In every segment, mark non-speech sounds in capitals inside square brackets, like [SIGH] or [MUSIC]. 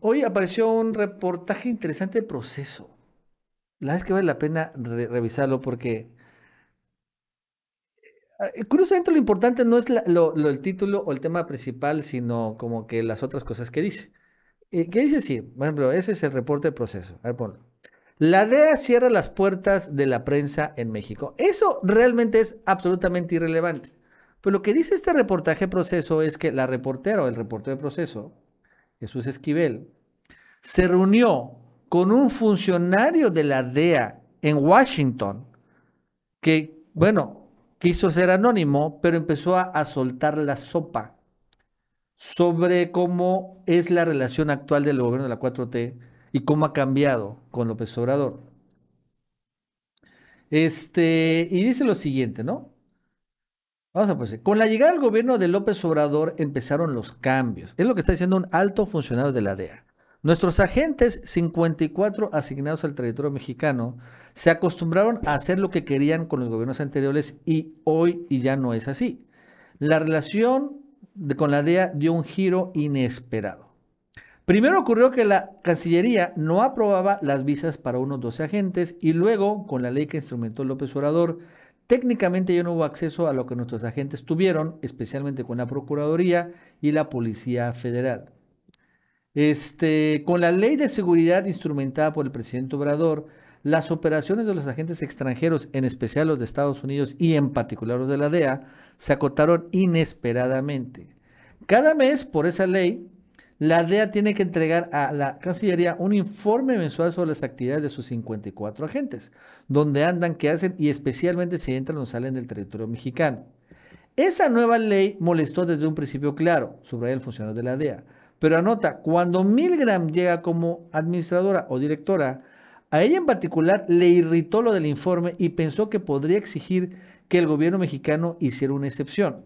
Hoy apareció un reportaje interesante del proceso. La verdad es que vale la pena revisarlo porque eh, Curiosamente lo importante no es lo, el título o el tema principal, sino como que las otras cosas que dice. Eh, ¿Qué dice? Sí, por ejemplo, ese es el reporte de proceso. A ver, ponlo. La DEA cierra las puertas de la prensa en México. Eso realmente es absolutamente irrelevante. Pero lo que dice este reportaje de proceso es que la reportera o el reportero de proceso Jesús Esquivel, se reunió con un funcionario de la DEA en Washington, que, bueno, quiso ser anónimo, pero empezó a, soltar la sopa sobre cómo es la relación actual del gobierno de la 4T y cómo ha cambiado con López Obrador. Este, y dice lo siguiente, ¿no? Pues, con la llegada del gobierno de López Obrador empezaron los cambios. Es lo que está diciendo un alto funcionario de la DEA. Nuestros agentes 54 asignados al territorio mexicano se acostumbraron a hacer lo que querían con los gobiernos anteriores y hoy ya no es así. La relación con la DEA dio un giro inesperado. Primero ocurrió que la Cancillería no aprobaba las visas para unos 12 agentes y luego, con la ley que instrumentó López Obrador, Técnicamente ya no hubo acceso a lo que nuestros agentes tuvieron, especialmente con la Procuraduría y la Policía Federal. Este, con la ley de seguridad instrumentada por el presidente Obrador, las operaciones de los agentes extranjeros, en especial los de Estados Unidos y en particular los de la DEA, se acotaron inesperadamente. Cada mes, por esa ley, la DEA tiene que entregar a la Cancillería un informe mensual sobre las actividades de sus 54 agentes, donde andan, qué hacen y especialmente si entran o salen del territorio mexicano. Esa nueva ley molestó desde un principio claro, subraya el funcionario de la DEA. Pero anota, cuando Milgram llega como administradora o directora, a ella en particular le irritó lo del informe y pensó que podría exigir que el gobierno mexicano hiciera una excepción.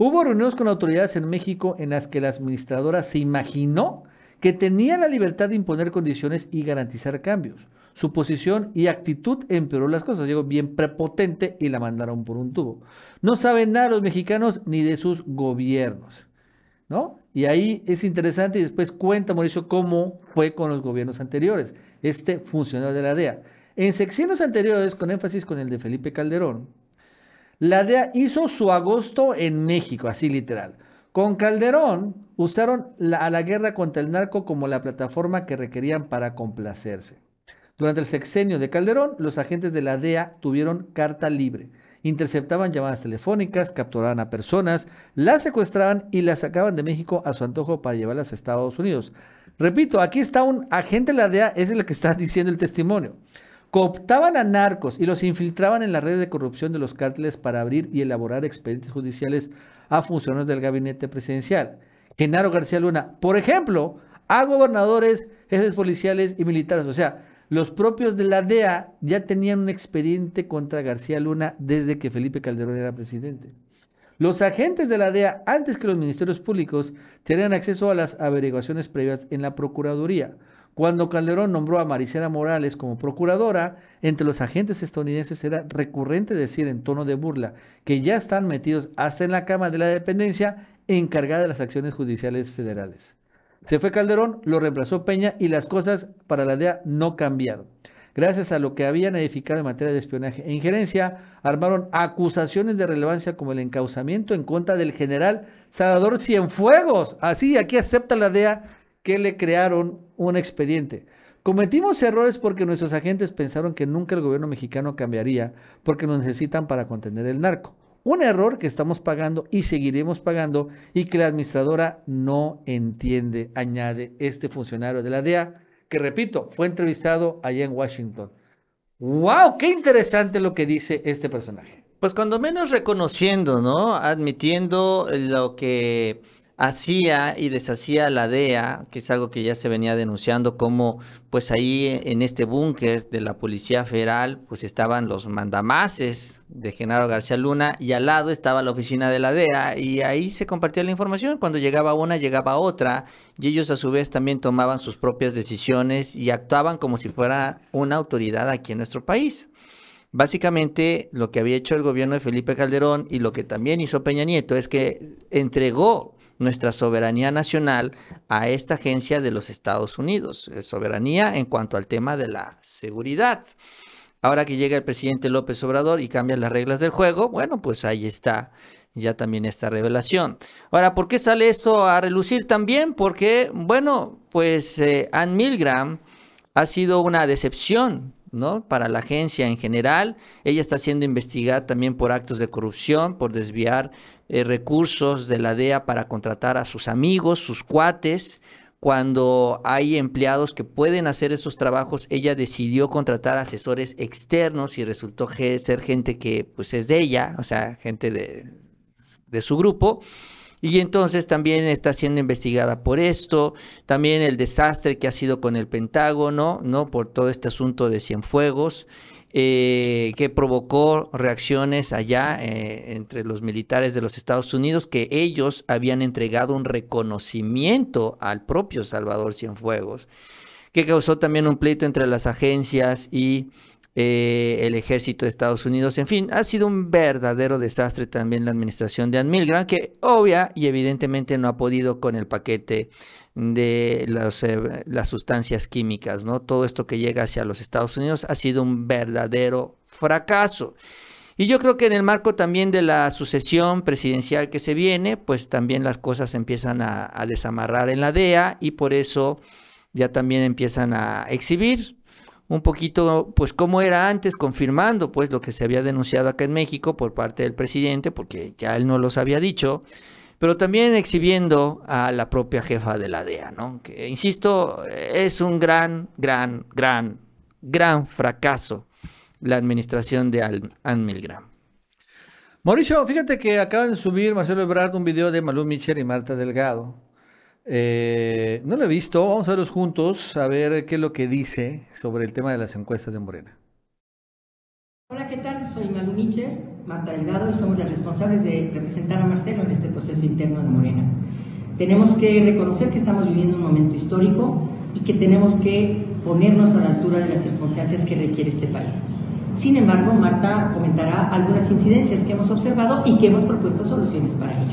Hubo reuniones con autoridades en México en las que la administradora se imaginó que tenía la libertad de imponer condiciones y garantizar cambios. Su posición y actitud empeoró las cosas. Llegó bien prepotente y la mandaron por un tubo. No saben nada los mexicanos ni de sus gobiernos. ¿No? Y ahí es interesante y después cuenta Mauricio cómo fue con los gobiernos anteriores. Este funcionario de la DEA. En secciones anteriores, con énfasis con el de Felipe Calderón, la DEA hizo su agosto en México, así literal. Con Calderón usaron a la guerra contra el narco como la plataforma que requerían para complacerse. Durante el sexenio de Calderón, los agentes de la DEA tuvieron carta libre. Interceptaban llamadas telefónicas, capturaban a personas, las secuestraban y las sacaban de México a su antojo para llevarlas a Estados Unidos. Repito, aquí está un agente de la DEA, es el que está [LAUGHS] diciendo el testimonio cooptaban a narcos y los infiltraban en las redes de corrupción de los cárteles para abrir y elaborar expedientes judiciales a funcionarios del gabinete presidencial. Genaro García Luna, por ejemplo, a gobernadores, jefes policiales y militares. O sea, los propios de la DEA ya tenían un expediente contra García Luna desde que Felipe Calderón era presidente. Los agentes de la DEA, antes que los ministerios públicos, tenían acceso a las averiguaciones previas en la Procuraduría. Cuando Calderón nombró a Maricela Morales como procuradora, entre los agentes estadounidenses era recurrente decir en tono de burla que ya están metidos hasta en la cama de la dependencia encargada de las acciones judiciales federales. Se fue Calderón, lo reemplazó Peña y las cosas para la DEA no cambiaron. Gracias a lo que habían edificado en materia de espionaje e injerencia, armaron acusaciones de relevancia como el encauzamiento en contra del general Salvador Cienfuegos. Así, aquí acepta la DEA que le crearon un expediente. Cometimos errores porque nuestros agentes pensaron que nunca el gobierno mexicano cambiaría porque nos necesitan para contener el narco. Un error que estamos pagando y seguiremos pagando y que la administradora no entiende, añade este funcionario de la DEA, que repito, fue entrevistado allá en Washington. ¡Wow! ¡Qué interesante lo que dice este personaje! Pues cuando menos reconociendo, ¿no? Admitiendo lo que hacía y deshacía la DEA, que es algo que ya se venía denunciando, como pues ahí eh, en este búnker de la Policía Federal pues estaban los mandamases de Genaro García Luna y al lado estaba la oficina de la DEA y ahí se compartía la información, cuando llegaba una llegaba otra y ellos a su vez también tomaban sus propias decisiones y actuaban como si fuera una autoridad aquí en nuestro país. Básicamente lo que había hecho el gobierno de Felipe Calderón y lo que también hizo Peña Nieto es que entregó nuestra soberanía nacional a esta agencia de los Estados Unidos, eh, soberanía en cuanto al tema de la seguridad. Ahora que llega el presidente López Obrador y cambia las reglas del juego, bueno, pues ahí está ya también esta revelación. Ahora, ¿por qué sale esto a relucir también? Porque, bueno, pues Anne eh, Ann Milgram ha sido una decepción ¿no? Para la agencia en general. Ella está siendo investigada también por actos de corrupción, por desviar eh, recursos de la DEA para contratar a sus amigos, sus cuates. Cuando hay empleados que pueden hacer esos trabajos, ella decidió contratar asesores externos y resultó ser gente que pues, es de ella, o sea, gente de, de su grupo y entonces también está siendo investigada por esto, también el desastre que ha sido con el Pentágono, ¿no? Por todo este asunto de Cienfuegos, eh, que provocó reacciones allá eh, entre los militares de los Estados Unidos, que ellos habían entregado un reconocimiento al propio Salvador Cienfuegos, que causó también un pleito entre las agencias y eh, el ejército de Estados Unidos. En fin, ha sido un verdadero desastre también la administración de Ann Milgram, que obvia y evidentemente no ha podido con el paquete de eh, las sustancias químicas. ¿no? Todo esto que llega hacia los Estados Unidos ha sido un verdadero fracaso. Y yo creo que en el marco también de la sucesión presidencial que se viene, pues también las cosas empiezan a desamarrar en la DEA y por eso ya también empiezan a exhibir un poquito, pues, cómo era antes, confirmando, pues, lo que se había denunciado acá en México por parte del presidente, porque ya él no los había dicho, pero también exhibiendo a la propia jefa de la DEA, ¿no? Que, insisto, es un gran, gran, gran, gran fracaso la administración de Anne Milgram. Mauricio, fíjate que acaban de subir Marcelo Ebrard un video de Malú Michel y Marta Delgado eh, no lo he visto, vamos a verlos juntos, a ver qué es lo que dice sobre el tema de las encuestas de Morena. Hola, ¿qué tal? Soy Malu Marta Delgado, y somos las responsables de representar a Marcelo en este proceso interno de Morena. Tenemos que reconocer que estamos viviendo un momento histórico y que tenemos que ponernos a la altura de las circunstancias que requiere este país. Sin embargo, Marta comentará algunas incidencias que hemos observado y que hemos propuesto soluciones para ello.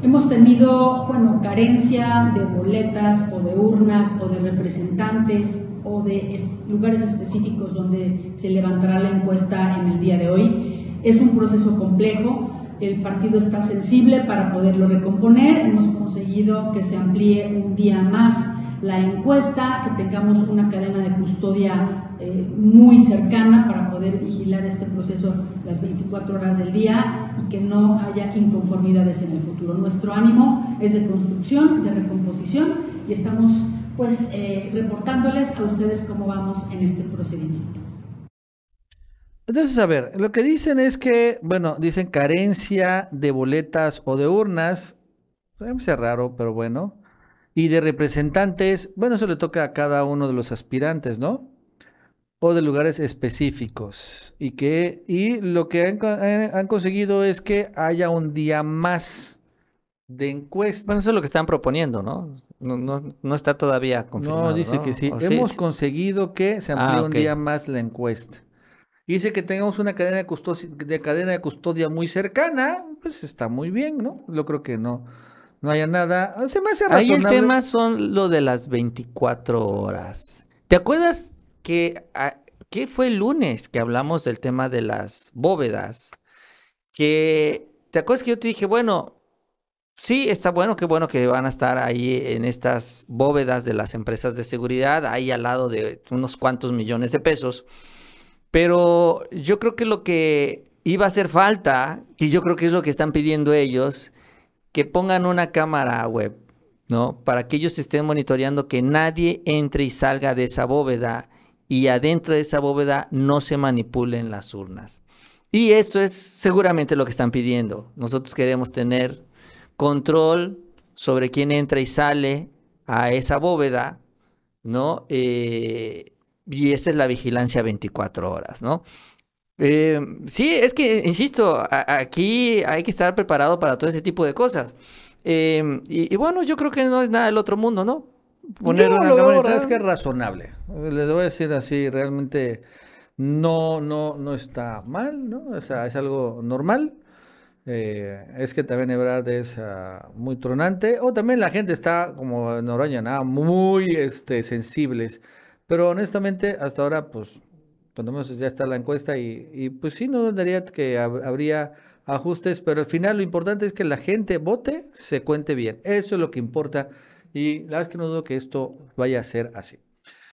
Hemos tenido, bueno, carencia de boletas o de urnas o de representantes o de lugares específicos donde se levantará la encuesta en el día de hoy. Es un proceso complejo, el partido está sensible para poderlo recomponer, hemos conseguido que se amplíe un día más la encuesta, que tengamos una cadena de custodia eh, muy cercana para poder vigilar este proceso las 24 horas del día y que no haya inconformidades en el futuro. Nuestro ánimo es de construcción, de recomposición y estamos pues eh, reportándoles a ustedes cómo vamos en este procedimiento. Entonces, a ver, lo que dicen es que, bueno, dicen carencia de boletas o de urnas. ser raro, pero bueno y de representantes, bueno, eso le toca a cada uno de los aspirantes, ¿no? O de lugares específicos. Y, que, y lo que han, eh, conseguido es que haya un día más de encuesta. Bueno, eso es lo que están proponiendo, ¿no? No, no, está todavía confirmado. No, dice que sí. Hemos conseguido que se amplíe ah, un día más la encuesta. Y dice que tengamos una cadena de, cadena de custodia muy cercana, pues está muy bien, ¿no? Yo creo que no no haya nada. Ah, se me hace Ahí el tema son lo de las 24 horas. ¿Te acuerdas que, ah, fue el lunes que hablamos del tema de las bóvedas? Que, ¿te acuerdas que yo te dije, bueno, sí, está bueno, qué bueno que van a estar ahí en estas bóvedas de las empresas de seguridad, ahí al lado de unos cuantos millones de pesos. Pero yo creo que lo que iba a hacer falta, y yo creo que es lo que están pidiendo ellos, que pongan una cámara web, ¿no? Para que ellos estén monitoreando que nadie entre y salga de esa bóveda y adentro de esa bóveda no se manipulen las urnas. Y eso es seguramente lo que están pidiendo. Nosotros queremos tener control sobre quién entra y sale a esa bóveda, ¿no? Eh, y esa es la vigilancia 24 horas, ¿no? Eh, sí, es que, insisto, aquí hay que estar preparado para todo ese tipo de cosas. Eh, y, bueno, yo creo que no es nada del otro mundo, ¿no? Poner lo verdad es que es razonable. Le voy a decir así, realmente no, no, no está mal, ¿no? O sea, es algo normal. Eh, es que también Ebrard es ah, muy tronante. O también la gente está, como Oroña, nada, muy este, sensibles. Pero honestamente, hasta ahora, pues cuando pues menos ya está la encuesta y, pues sí, no dudaría que habría ajustes, pero al final lo importante es que la gente vote, se cuente bien. Eso es lo que importa y la verdad es que no dudo que esto vaya a ser así.